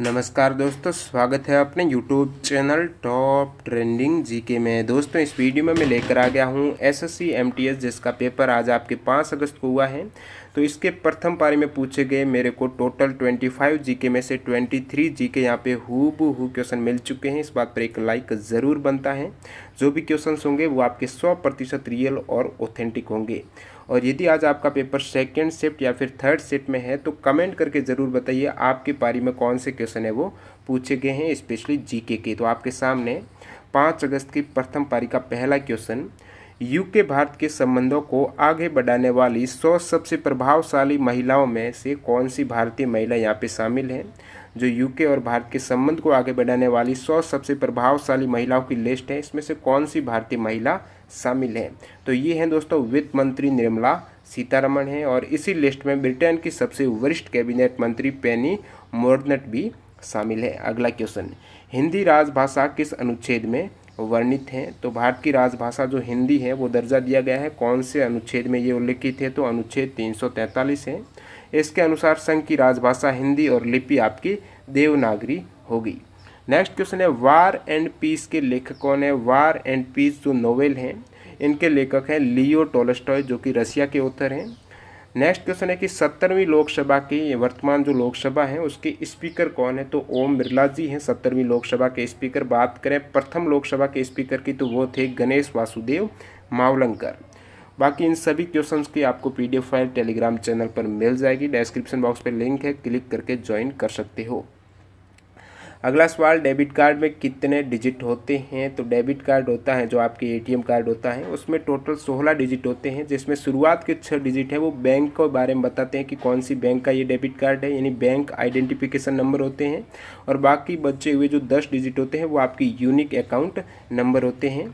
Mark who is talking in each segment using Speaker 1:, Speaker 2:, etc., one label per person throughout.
Speaker 1: नमस्कार दोस्तों स्वागत है अपने YouTube channel top trending GK में दोस्तों इस वीडियो में मैं लेकर आ गया हूँ एसएससी एमटीएस जिसका पेपर आज आपके पाँच अगस्त को हुआ है तो इसके प्रथम पारी में पूछे गए मेरे को टोटल ट्वेंटी फाइव जी में से ट्वेंटी थ्री जी के यहाँ पे हु हु क्वेश्चन मिल चुके हैं इस बात पर एक लाइक ज़रूर बनता है जो भी क्वेश्चन होंगे वो आपके सौ प्रतिशत रियल और ऑथेंटिक होंगे और यदि आज आपका पेपर सेकेंड शिफ्ट या फिर थर्ड शिफ्ट में है तो कमेंट करके ज़रूर बताइए आपकी पारी में कौन से क्वेश्चन है वो पूछे गए हैं स्पेशली जी के तो आपके सामने पाँच अगस्त की प्रथम पारी का पहला क्वेश्चन यूके भारत के संबंधों को आगे बढ़ाने वाली सौ सबसे प्रभावशाली महिलाओं में से कौन सी भारतीय महिला यहाँ पे शामिल है जो यूके और भारत के संबंध को आगे बढ़ाने वाली सौ सबसे प्रभावशाली महिलाओं की लिस्ट है इसमें से कौन सी भारतीय महिला शामिल हैं तो ये हैं दोस्तों वित्त मंत्री निर्मला सीतारमण हैं और इसी लिस्ट में ब्रिटेन की सबसे वरिष्ठ कैबिनेट मंत्री पेनी मोर्नट भी शामिल है अगला क्वेश्चन हिंदी राजभाषा किस अनुच्छेद में वर्णित हैं तो भारत की राजभाषा जो हिंदी है वो दर्जा दिया गया है कौन से अनुच्छेद में ये उल्लेखित है तो अनुच्छेद 343 है इसके अनुसार संघ की राजभाषा हिंदी और लिपि आपकी देवनागरी होगी नेक्स्ट क्वेश्चन है वार एंड पीस के लेखक कौन है वार एंड पीस जो नोवेल हैं इनके लेखक हैं लियो टोलस्टॉय जो कि रसिया के ऑथर हैं नेक्स्ट क्वेश्चन है कि सत्तरवीं लोकसभा की वर्तमान जो लोकसभा है उसके स्पीकर कौन है तो ओम बिरला जी हैं सत्तरवीं लोकसभा के स्पीकर बात करें प्रथम लोकसभा के स्पीकर की तो वो थे गणेश वासुदेव मावलंकर बाकी इन सभी क्वेश्चंस की आपको पीडीएफ फाइल टेलीग्राम चैनल पर मिल जाएगी डिस्क्रिप्शन बॉक्स पर लिंक है क्लिक करके ज्वाइन कर सकते हो अगला सवाल डेबिट कार्ड में कितने डिजिट होते हैं तो डेबिट कार्ड होता है जो आपके एटीएम कार्ड होता है उसमें टोटल सोलह डिजिट होते हैं जिसमें शुरुआत के छः डिजिट है वो बैंक के बारे में बताते हैं कि कौन सी बैंक का ये डेबिट कार्ड है यानी बैंक आइडेंटिफिकेशन नंबर होते हैं और बाकी बचे हुए जो दस डिजिट होते हैं वो आपकी यूनिक अकाउंट नंबर होते हैं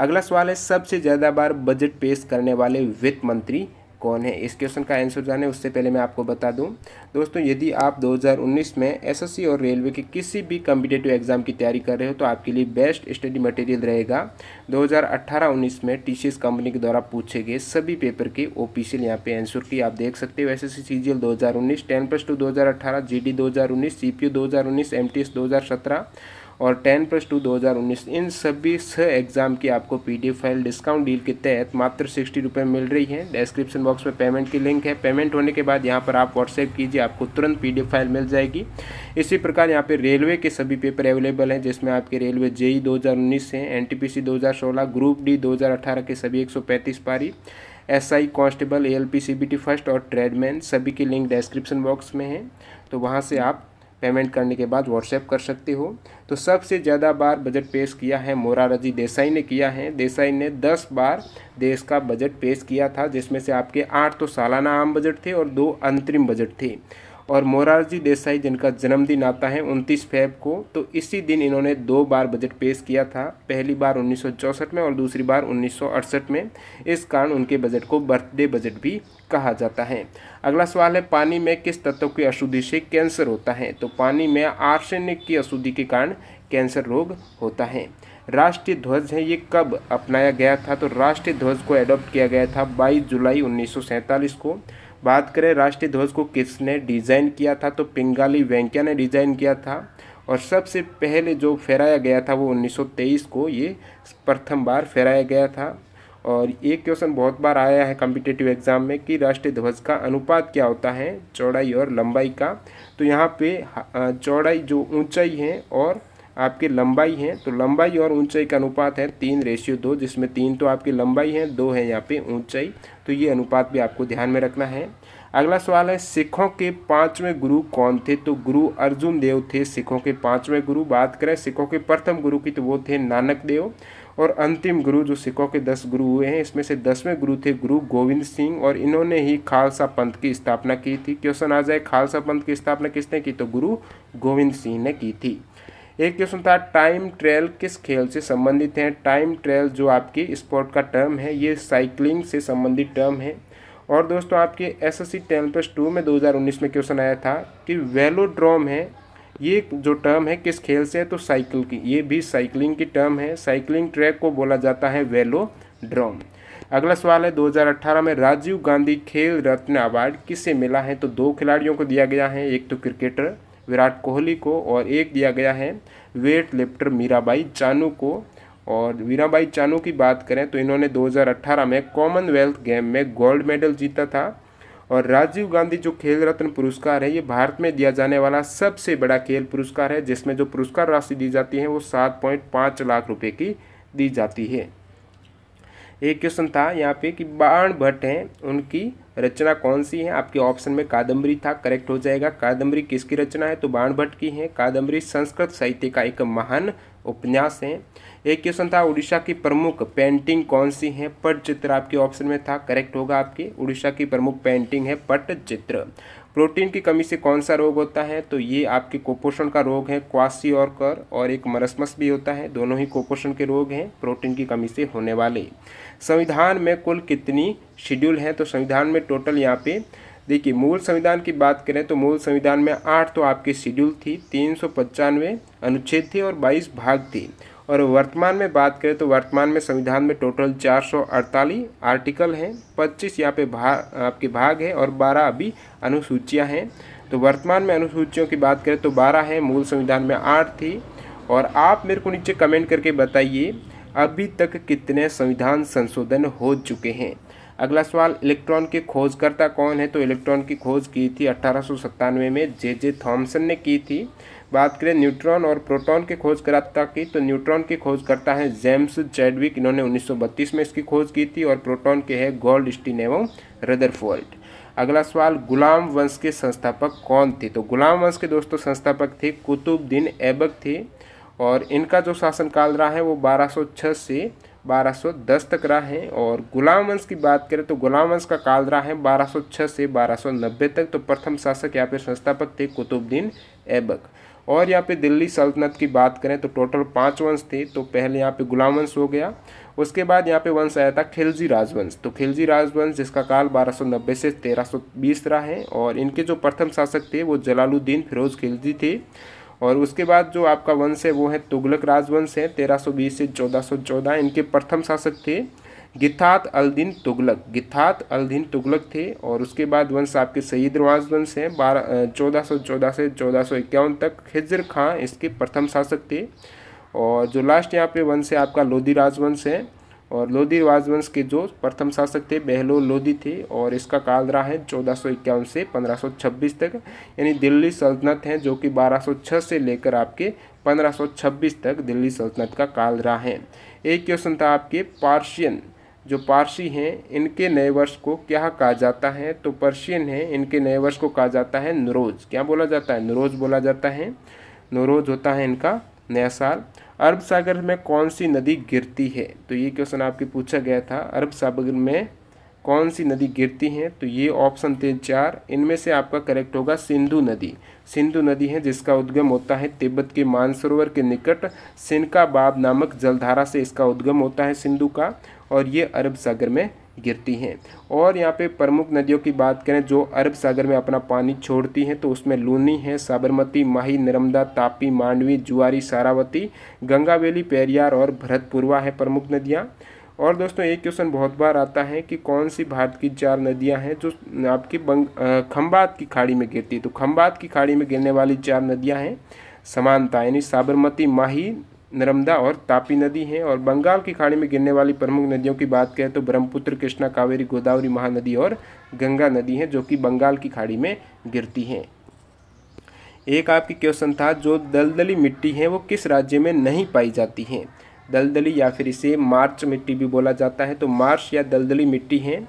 Speaker 1: अगला सवाल है सबसे ज़्यादा बार बजट पेश करने वाले वित्त मंत्री कौन है इस क्वेश्चन का आंसर जाने उससे पहले मैं आपको बता दूं दोस्तों यदि आप 2019 में एसएससी और रेलवे के किसी भी कम्पिटेटिव एग्ज़ाम की तैयारी कर रहे हो तो आपके लिए बेस्ट स्टडी मटेरियल रहेगा 2018-19 में टीसीएस कंपनी के द्वारा पूछे गए सभी पेपर के ऑफिशियल यहाँ पे आंसर की आप देख सकते हो S S C C G L दो हज़ार उन्नीस टेन प्लस टू दो हज़ार अठारह जी डी दो हज़ार उन्नीस सी पी यू दो हज़ार उन्नीस एम टी एस दो हज़ार सत्रह और टेन प्लस टू दो हज़ार उन्नीस इन सभी छः एग्ज़ाम की आपको एफ़ फाइल डिस्काउंट डील के तहत मात्र सिक्सटी रुपये मिल रही है डिस्क्रिप्शन बॉक्स में पेमेंट की लिंक है पेमेंट होने के बाद यहाँ पर आप व्हाट्सएप कीजिए आपको तुरंत पी फाइल मिल जाएगी इसी प्रकार यहाँ पर रेलवे के सभी पेपर अवेलेबल हैं जिसमें आपके e रेलवे जेई उन्नीस हैं हज़ार सोलह ग्रुप डी अठारह के सभी पैंतीस पारी S P C B T first और ट्रेडमैन सभी की लिंक डिस्क्रिप्शन बॉक्स में है तो वहाँ से आप पेमेंट करने के बाद व्हाट्सएप कर सकते हो तो सबसे ज़्यादा बार बजट पेश किया है मोरारजी देसाई ने किया है देसाई ने 10 बार देश का बजट पेश किया था जिसमें से आपके आठ तो सालाना आम बजट थे और दो अंतरिम बजट थे और मोरारजी देसाई जिनका जन्मदिन आता है 29 फेब को तो इसी दिन इन्होंने दो बार बजट पेश किया था पहली बार उन्नीस में और दूसरी बार उन्नीस में इस कारण उनके बजट को बर्थडे बजट भी कहा जाता है अगला सवाल है पानी में किस तत्व की अशुद्धि से कैंसर होता है तो पानी में आर्सेनिक की अशुद्धि के कारण कैंसर रोग होता है राष्ट्रीय ध्वज है ये कब अपनाया गया था तो राष्ट्रीय ध्वज को एडॉप्ट किया गया था 22 जुलाई उन्नीस को बात करें राष्ट्रीय ध्वज को किसने डिज़ाइन किया था तो पिंगाली वेंकैया ने डिज़ाइन किया था और सबसे पहले जो फहराया गया था वो 1923 को ये प्रथम बार फहराया गया था और ये क्वेश्चन बहुत बार आया है कम्पिटेटिव एग्जाम में कि राष्ट्रीय ध्वज का अनुपात क्या होता है चौड़ाई और लंबाई का तो यहाँ पे हाँ, चौड़ाई जो ऊंचाई है और आपकी लंबाई है तो लंबाई और ऊंचाई का अनुपात है तीन रेशियो दो जिसमें तीन तो आपकी लंबाई है दो है यहाँ पे ऊंचाई तो ये अनुपात भी आपको ध्यान में रखना है अगला सवाल है सिखों के पांचवें गुरु कौन थे तो गुरु अर्जुन देव थे सिखों के पांचवें गुरु बात करें सिखों के प्रथम गुरु की तो वो थे नानक देव और अंतिम गुरु जो सिखों के दस गुरु हुए हैं इसमें से दसवें गुरु थे गुरु गोविंद सिंह और इन्होंने ही खालसा पंथ की स्थापना की थी क्वेश्चन आ जाए खालसा पंथ की स्थापना किसने की तो गुरु गोविंद सिंह ने की थी एक क्वेश्चन था टाइम ट्रेल किस खेल से संबंधित है टाइम ट्रेल जो आपके स्पोर्ट का टर्म है ये साइकिलिंग से संबंधित टर्म है और दोस्तों आपके S S C ten plus two में 2019 में क्वेश्चन आया था कि वेलोड्रोम है ये जो टर्म है किस खेल से है तो साइकिल की ये भी साइकिलिंग की टर्म है साइकिलिंग ट्रैक को बोला जाता है वेलोड्रोम अगला सवाल है 2018 में राजीव गांधी खेल रत्न अवार्ड किसे मिला है तो दो खिलाड़ियों को दिया गया है एक तो क्रिकेटर विराट कोहली को और एक दिया गया है वेट लिफ्टर मीराबाई चानू को और मीराबाई चानू की बात करें तो इन्होंने 2018 में कॉमनवेल्थ गेम में गोल्ड मेडल जीता था और राजीव गांधी जो खेल रत्न पुरस्कार है ये भारत में दिया जाने वाला सबसे बड़ा खेल पुरस्कार है जिसमें जो पुरस्कार राशि दी जाती है वो सात पॉइंट पाँच लाख रुपये की दी जाती है एक क्वेश्चन था यहाँ पे कि बाण भट्ट हैं उनकी रचना कौन सी है आपके ऑप्शन में कादम्बरी था करेक्ट हो जाएगा कादम्बरी किसकी रचना है तो बाण भट्ट की है कादम्बरी संस्कृत साहित्य का एक महान उपन्यास है एक क्वेश्चन था उड़ीसा की प्रमुख पेंटिंग कौन सी है पट चित्र आपके ऑप्शन में था करेक्ट होगा आपके उड़ीसा की प्रमुख पेंटिंग है पट चित्र प्रोटीन की कमी से कौन सा रोग होता है तो ये आपके कुपोषण का रोग है क्वासी और कर और एक मरसमस भी होता है दोनों ही कुपोषण के रोग हैं प्रोटीन की कमी से होने वाले संविधान में कुल कितनी शेड्यूल है तो संविधान में टोटल यहाँ पे देखिए मूल संविधान की बात करें तो मूल संविधान में आठ तो आपकी शेड्यूल थी तीन अनुच्छेद थे और बाईस भाग थे और वर्तमान में बात करें तो वर्तमान में संविधान में टोटल चार सौ अड़तालीस आर्टिकल हैं पच्चीस यहाँ पे भाग आपके भाग हैं और बारह अभी अनुसूचियाँ हैं तो वर्तमान में अनुसूचियों की बात करें तो बारह हैं मूल संविधान में आठ थी और आप मेरे को नीचे कमेंट करके बताइए अभी तक कितने संविधान संशोधन हो चुके हैं अगला सवाल इलेक्ट्रॉन के खोजकर्ता कौन है तो इलेक्ट्रॉन की खोज की थी अट्ठारह में जे जे थॉम्सन ने की थी बात करें न्यूट्रॉन और प्रोटॉन के खोजकर्ता की तो न्यूट्रॉन की खोज करता है जेम्स चैडविक इन्होंने 1932 में इसकी खोज की थी और प्रोटॉन के है गोल्ड स्टीन एवं रदरफोल्ड अगला सवाल गुलाम वंश के संस्थापक कौन थे तो गुलाम वंश के दोस्तों संस्थापक थे कुतुबद्दीन ऐबक थे और इनका जो शासनकाल रहा है वो 1206 से 1210 तक रहा है और गुलाम वंश की बात करें तो गुलाम वंश का काल रहा है 1206 से 1290 तक तो प्रथम शासक या फिर संस्थापक थे कुतुबद्दीन ऐबक और यहाँ पे दिल्ली सल्तनत की बात करें तो टोटल पाँच वंश थे तो पहले यहाँ पे गुलाम वंश हो गया उसके बाद यहाँ पे वंश आया था खिलजी राजवंश तो खिलजी राजवंश जिसका काल 1290 से 1320 रहा है और इनके जो प्रथम शासक थे वो जलालुद्दीन फिरोज खिलजी थे और उसके बाद जो आपका वंश है वो है तुगलक राजवंश है 1320 से 1414 इनके प्रथम शासक थे गिथात अलदीन तुगलक गिथात अलदीन तुगलक थे और उसके बाद वंश आपके सईद रवाज वंश हैं बारह चौदह सौ चौदह से चौदह सौ इक्यावन तक खिजर खां इसके प्रथम शासक थे और जो लास्ट यहाँ पे वंश है आपका लोधी राजवंश है और लोधी राजवंश के जो प्रथम शासक थे बहलो लोधी थे और इसका काल रहा है चौदह सौ इक्यावन से पंद्रह सौ छब्बीस तक यानी दिल्ली सल्तनत है जो कि बारह सौ छः से लेकर आपके पंद्रह सौ छब्बीस तक दिल्ली सल्तनत का काल रहा है एक क्वेश्चन था आपके पार्शियन जो पारसी हैं इनके नए वर्ष को क्या कहा जाता है तो पर्शियन हैं इनके नए वर्ष को कहा जाता है नरोज क्या बोला जाता है नरोज बोला जाता है नरोज होता है इनका नया साल अरब सागर में कौन सी नदी गिरती है तो ये क्वेश्चन आपके पूछा गया था अरब सागर में कौन सी नदी गिरती हैं तो ये ऑप्शन थे चार इनमें से आपका करेक्ट होगा सिंधु नदी सिंधु नदी है जिसका उद्गम होता है तिब्बत के मानसरोवर के निकट सिनकाबाब नामक जलधारा से इसका उद्गम होता है सिंधु का और ये अरब सागर में गिरती हैं और यहाँ पे प्रमुख नदियों की बात करें जो अरब सागर में अपना पानी छोड़ती हैं तो उसमें लूनी है साबरमती माही नर्मदा तापी मांडवी जुआरी सारावती गंगावेली पेरियार और भरतपुरवा है प्रमुख नदियाँ और दोस्तों एक क्वेश्चन बहुत बार आता है कि कौन सी भारत की चार नदियां हैं जो आपकी बंग खम्बात की खाड़ी में गिरती है तो खम्बात की खाड़ी में गिरने वाली चार नदियां हैं समानता यानी साबरमती माही नर्मदा और तापी नदी हैं और बंगाल की खाड़ी में गिरने वाली प्रमुख नदियों की बात करें तो ब्रह्मपुत्र कृष्णा कावेरी गोदावरी महानदी और गंगा नदी हैं जो कि बंगाल की खाड़ी में गिरती हैं एक आपकी क्वेश्चन था जो दलदली मिट्टी है वो किस राज्य में नहीं पाई जाती है दलदली या फिर इसे मार्च मिट्टी भी बोला जाता है तो मार्च या दलदली मिट्टी है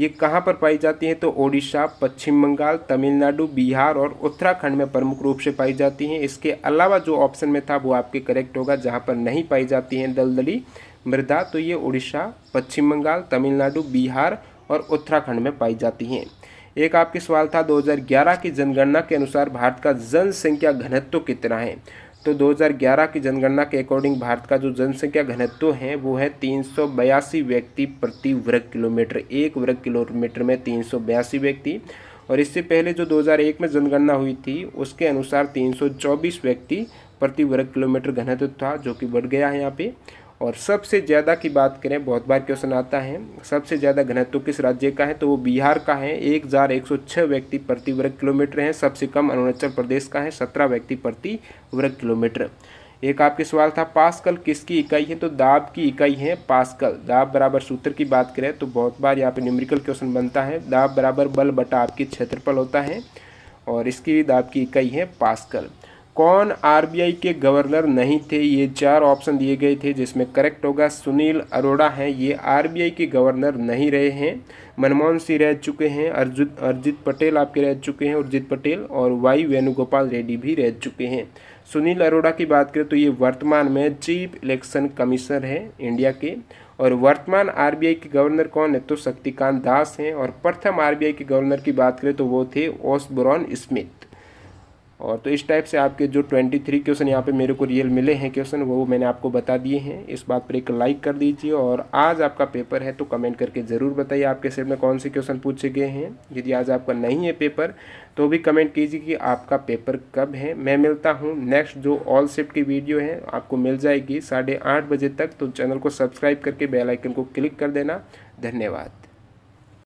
Speaker 1: ये कहाँ पर पाई जाती हैं तो ओडिशा पश्चिम बंगाल तमिलनाडु बिहार और उत्तराखंड में प्रमुख रूप से पाई जाती हैं इसके अलावा जो ऑप्शन में था वो आपके करेक्ट होगा जहाँ पर नहीं पाई जाती हैं दलदली मृदा तो ये उड़ीसा पश्चिम बंगाल तमिलनाडु बिहार और उत्तराखंड में पाई जाती हैं एक आपके सवाल था 2011 की जनगणना के अनुसार भारत का जनसंख्या घनत्व कितना है तो 2011 की जनगणना के अकॉर्डिंग भारत का जो जनसंख्या घनत्व है वो है तीन व्यक्ति प्रति वर्ग किलोमीटर एक वर्ग किलोमीटर में तीन व्यक्ति और इससे पहले जो 2001 में जनगणना हुई थी उसके अनुसार 324 व्यक्ति प्रति वर्ग किलोमीटर घनत्व था जो कि बढ़ गया है यहाँ पे और सबसे ज़्यादा की बात करें बहुत बार क्वेश्चन आता है सबसे ज़्यादा घनत्व किस राज्य का है तो वो बिहार का है एक हज़ार एक सौ छः व्यक्ति प्रति वर्ग किलोमीटर है सबसे कम अरुणाचल प्रदेश का है सत्रह व्यक्ति प्रति वर्ग किलोमीटर एक आपके सवाल था पास्कल किसकी इकाई है तो दाब की इकाई है पास्कल दाब बराबर सूत्र की बात करें तो बहुत बार यहाँ पे न्यूमेरिकल क्वेश्चन बनता है दाब बराबर बल बटा आपकी क्षेत्रफल होता है और इसकी दाब की इकाई है पास्कल कौन आरबीआई के गवर्नर नहीं थे ये चार ऑप्शन दिए गए थे जिसमें करेक्ट होगा सुनील अरोड़ा हैं ये आरबीआई के गवर्नर नहीं रहे हैं मनमोहन सिंह रह चुके हैं अर्जुत अर्जित पटेल आपके रह चुके हैं अर्जित पटेल और वाई वेणुगोपाल रेड्डी भी रह चुके हैं सुनील अरोड़ा की बात करें तो ये वर्तमान में चीफ इलेक्शन कमिश्नर हैं इंडिया के और वर्तमान आर के गवर्नर कौन है तो शक्तिकांत दास हैं और प्रथम आर के गवर्नर की बात करें तो वो थे ओसब्रॉन स्मिथ और तो इस टाइप से आपके जो ट्वेंटी थ्री क्वेश्चन यहाँ पे मेरे को रियल मिले हैं क्वेश्चन वो मैंने आपको बता दिए हैं इस बात पर एक लाइक कर दीजिए और आज आपका पेपर है तो कमेंट करके ज़रूर बताइए आपके सेट में कौन से क्वेश्चन पूछे गए हैं यदि आज आपका नहीं है पेपर तो भी कमेंट कीजिए कि आपका पेपर कब है मैं मिलता हूँ नेक्स्ट जो ऑल शिफ्ट की वीडियो है आपको मिल जाएगी साढ़े बजे तक तो चैनल को सब्सक्राइब करके बेलाइकन को क्लिक कर देना धन्यवाद